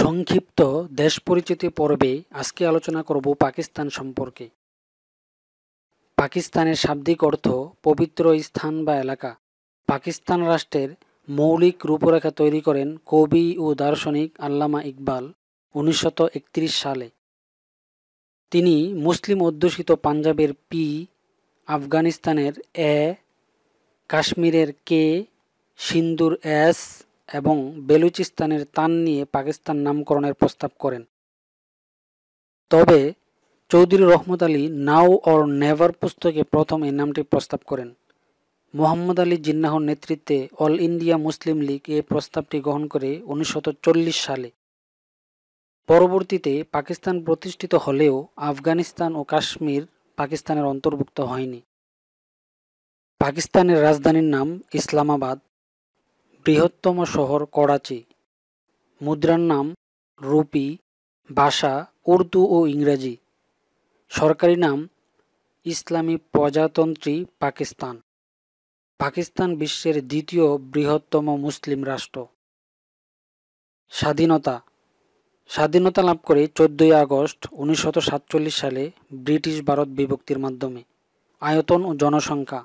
সংক্ষিপ্ত দেশ পরিচিতি পর্বে আজকে আলোচনা করব পাকিস্তান সম্পর্কে পাকিস্তানের শাব্দিক অর্থ পবিত্র স্থান বা এলাকা পাকিস্তান রাষ্ট্রের মৌলিক রূপরেখা তৈরি করেন কবি ও দার্শনিক আল্লামা ইকবাল উনিশশো সালে তিনি মুসলিম অধ্যুষিত পাঞ্জাবের পি আফগানিস্তানের এ কাশ্মীরের কে সিন্ধুর এস এবং বেলুচিস্তানের তান নিয়ে পাকিস্তান নামকরণের প্রস্তাব করেন তবে চৌধুরী রহমত আলী নাও অর নেভার পুস্তকে প্রথম এই নামটি প্রস্তাব করেন মোহাম্মদ আলী জিন্নাহর নেতৃত্বে অল ইন্ডিয়া মুসলিম লীগ এই প্রস্তাবটি গ্রহণ করে উনিশশো সালে পরবর্তীতে পাকিস্তান প্রতিষ্ঠিত হলেও আফগানিস্তান ও কাশ্মীর পাকিস্তানের অন্তর্ভুক্ত হয়নি পাকিস্তানের রাজধানীর নাম ইসলামাবাদ বৃহত্তম শহর করাচি মুদ্রার নাম রুপি ভাষা উর্দু ও ইংরাজি সরকারি নাম ইসলামী প্রজাতন্ত্রী পাকিস্তান পাকিস্তান বিশ্বের দ্বিতীয় বৃহত্তম মুসলিম রাষ্ট্র স্বাধীনতা স্বাধীনতা লাভ করে চোদ্দই আগস্ট উনিশশো সালে ব্রিটিশ ভারত বিভক্তির মাধ্যমে আয়তন ও জনসংখ্যা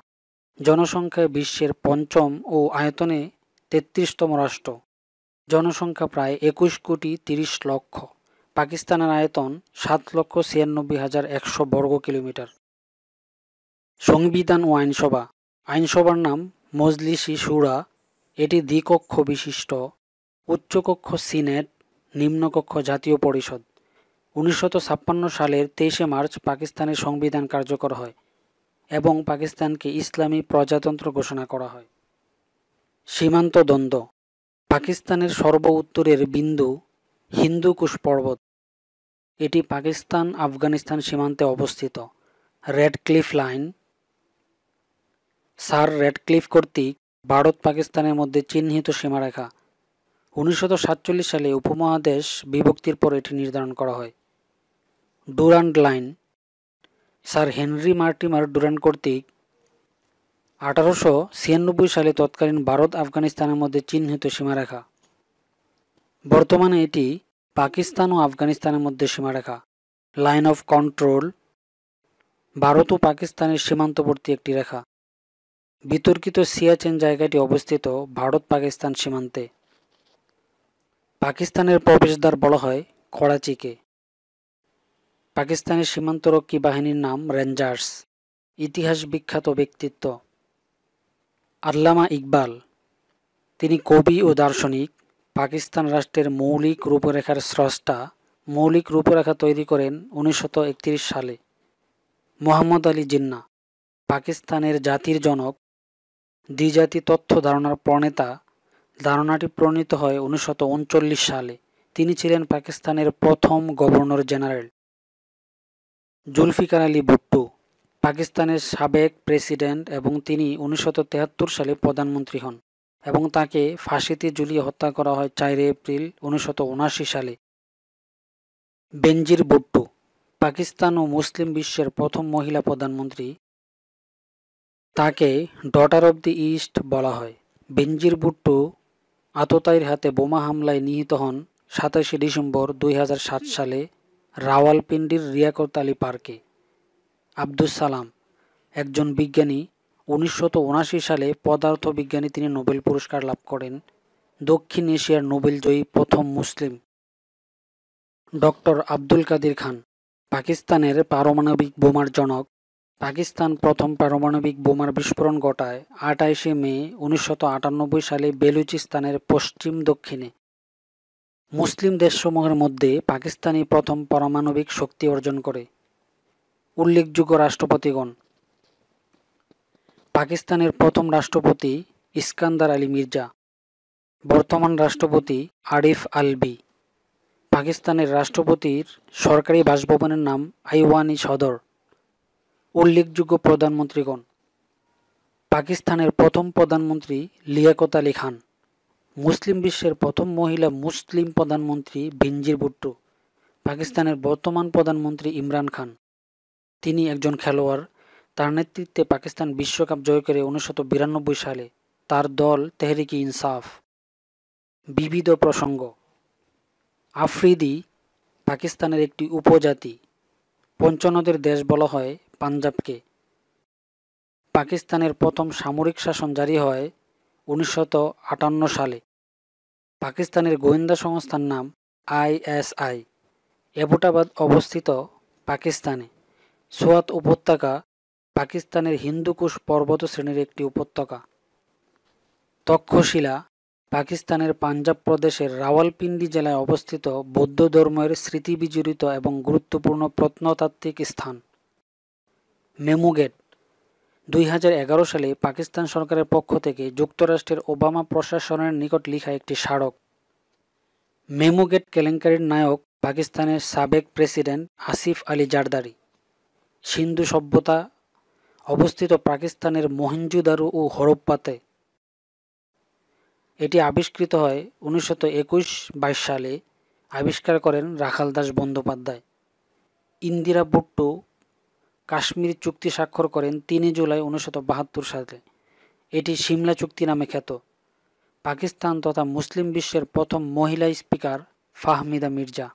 জনসংখ্যায় বিশ্বের পঞ্চম ও আয়তনে তেত্রিশতম রাষ্ট্র জনসংখ্যা প্রায় একুশ কোটি তিরিশ লক্ষ পাকিস্তানের আয়তন সাত লক্ষ ছিয়ানব্বই হাজার একশো বর্গ কিলোমিটার সংবিধান ও আইনসভা আইনসভার নাম মজলিসি সুরা এটি দ্বিকক্ষ বিশিষ্ট উচ্চকক্ষ সিনেট নিম্নকক্ষ জাতীয় পরিষদ উনিশশো সালের তেইশে মার্চ পাকিস্তানের সংবিধান কার্যকর হয় এবং পাকিস্তানকে ইসলামী প্রজাতন্ত্র ঘোষণা করা হয় সীমান্ত দ্বন্দ্ব পাকিস্তানের সর্ব উত্তরের বিন্দু হিন্দুকুশ পর্বত এটি পাকিস্তান আফগানিস্তান সীমান্তে অবস্থিত Radcliffe line red Radcliffe কর্তৃক ভারত পাকিস্তানের মধ্যে চিহ্নিত সীমারেখা উনিশশো সালে উপমহাদেশ বিভক্তির পর এটি নির্ধারণ করা হয় Durand line sir Henry Mortimer Durand কর্তৃক আঠারোশো ছিয়ানব্বই সালে তৎকালীন ভারত আফগানিস্তানের মধ্যে চিহ্নিত সীমারেখা বর্তমানে এটি পাকিস্তান ও আফগানিস্তানের মধ্যে সীমারেখা লাইন অফ কন্ট্রোল ভারত ও পাকিস্তানের সীমান্তবর্তী একটি রেখা বিতর্কিত সিয়াচেন জায়গাটি অবস্থিত ভারত পাকিস্তান সীমান্তে পাকিস্তানের প্রবেশদ্বার বলা হয় করাচিকে পাকিস্তানের সীমান্তরক্ষী বাহিনীর নাম রেঞ্জার্স ইতিহাস বিখ্যাত ব্যক্তিত্ব আল্লামা ইকবাল তিনি কবি ও দার্শনিক পাকিস্তান রাষ্ট্রের মৌলিক রূপরেখার স্রষ্টা মৌলিক রূপরেখা তৈরি করেন উনিশশো সালে মোহাম্মদ আলী জিন্না পাকিস্তানের জাতির জনক দ্বিজাতি তথ্য ধারণার প্রণেতা ধারণাটি প্রণীত হয় উনিশশো সালে তিনি ছিলেন পাকিস্তানের প্রথম গভর্নর জেনারেল জুলফিকার আলী বুট্টু পাকিস্তানের সাবেক প্রেসিডেন্ট এবং তিনি উনিশশো সালে প্রধানমন্ত্রী হন এবং তাকে ফাঁসিতে ঝুলিয়ে হত্যা করা হয় চার এপ্রিল উনিশশো সালে বেঞ্জির বুট্টু পাকিস্তান ও মুসলিম বিশ্বের প্রথম মহিলা প্রধানমন্ত্রী তাকে ডটার অব দি ইস্ট বলা হয় বেঞ্জির বুট্টু আততায়ীর হাতে বোমা হামলায় নিহিত হন সাতাশে ডিসেম্বর দুই সালে রাওয়ালপিন্ডির রিয়াকত আলী পার্কে আব্দুল সালাম একজন বিজ্ঞানী উনিশশো সালে পদার্থবিজ্ঞানী তিনি নোবেল পুরস্কার লাভ করেন দক্ষিণ এশিয়ার নোবেল জয়ী প্রথম মুসলিম ডক্টর আব্দুল কাদির খান পাকিস্তানের পারমাণবিক বোমার জনক পাকিস্তান প্রথম পারমাণবিক বোমার বিস্ফোরণ ঘটায় আটাইশে মে উনিশশত সালে বেলুচিস্তানের পশ্চিম দক্ষিণে মুসলিম দেশসমূহের মধ্যে পাকিস্তানই প্রথম পারমাণবিক শক্তি অর্জন করে উল্লেখযোগ্য রাষ্ট্রপতিগণ পাকিস্তানের প্রথম রাষ্ট্রপতি ইস্কান্দার আলী মির্জা বর্তমান রাষ্ট্রপতি আরিফ আলবি পাকিস্তানের রাষ্ট্রপতির সরকারি বাসভবনের নাম আইওয়ানি সদর উল্লেখযোগ্য প্রধানমন্ত্রীগণ পাকিস্তানের প্রথম প্রধানমন্ত্রী লিয়াকত আলী খান মুসলিম বিশ্বের প্রথম মহিলা মুসলিম প্রধানমন্ত্রী বিনজির ভুট্টু পাকিস্তানের বর্তমান প্রধানমন্ত্রী ইমরান খান তিনি একজন খেলোয়াড় তার নেতৃত্বে পাকিস্তান বিশ্বকাপ জয় করে উনিশশো সালে তার দল তেহরিকি ইনসাফ বিবিধ প্রসঙ্গ আফ্রিদি পাকিস্তানের একটি উপজাতি পঞ্চনদের দেশ বলা হয় পাঞ্জাবকে পাকিস্তানের প্রথম সামরিক শাসন জারি হয় উনিশশো সালে পাকিস্তানের গোয়েন্দা সংস্থার নাম আইএসআই এবোটাবাদ অবস্থিত পাকিস্তানে সোয়াত উপত্যকা পাকিস্তানের হিন্দুকুশ পর্বত শ্রেণীর একটি উপত্যকা তক্ষশিলা পাকিস্তানের পাঞ্জাব প্রদেশের রাওয়ালপিন্ডি জেলায় অবস্থিত বৌদ্ধ ধর্মের স্মৃতিবিজড়িত এবং গুরুত্বপূর্ণ প্রত্নতাত্ত্বিক স্থান মেমুগেট দুই সালে পাকিস্তান সরকারের পক্ষ থেকে যুক্তরাষ্ট্রের ওবামা প্রশাসনের নিকট লিখা একটি স্মারক মেমুগেট কেলেঙ্কারির নায়ক পাকিস্তানের সাবেক প্রেসিডেন্ট আসিফ আলী জারদারি সিন্ধু সভ্যতা অবস্থিত পাকিস্তানের মহিঞ্জুদারু ও হরপ্পাতে এটি আবিষ্কৃত হয় উনিশশো একুশ বাইশ সালে আবিষ্কার করেন রাখাল দাস বন্দ্যোপাধ্যায় ইন্দিরা বুট্টু কাশ্মীর চুক্তি স্বাক্ষর করেন তিনই জুলাই উনিশশো বাহাত্তর সালে এটি সিমলা চুক্তি নামে খ্যাত পাকিস্তান তথা মুসলিম বিশ্বের প্রথম মহিলা স্পিকার ফাহমিদা মির্জা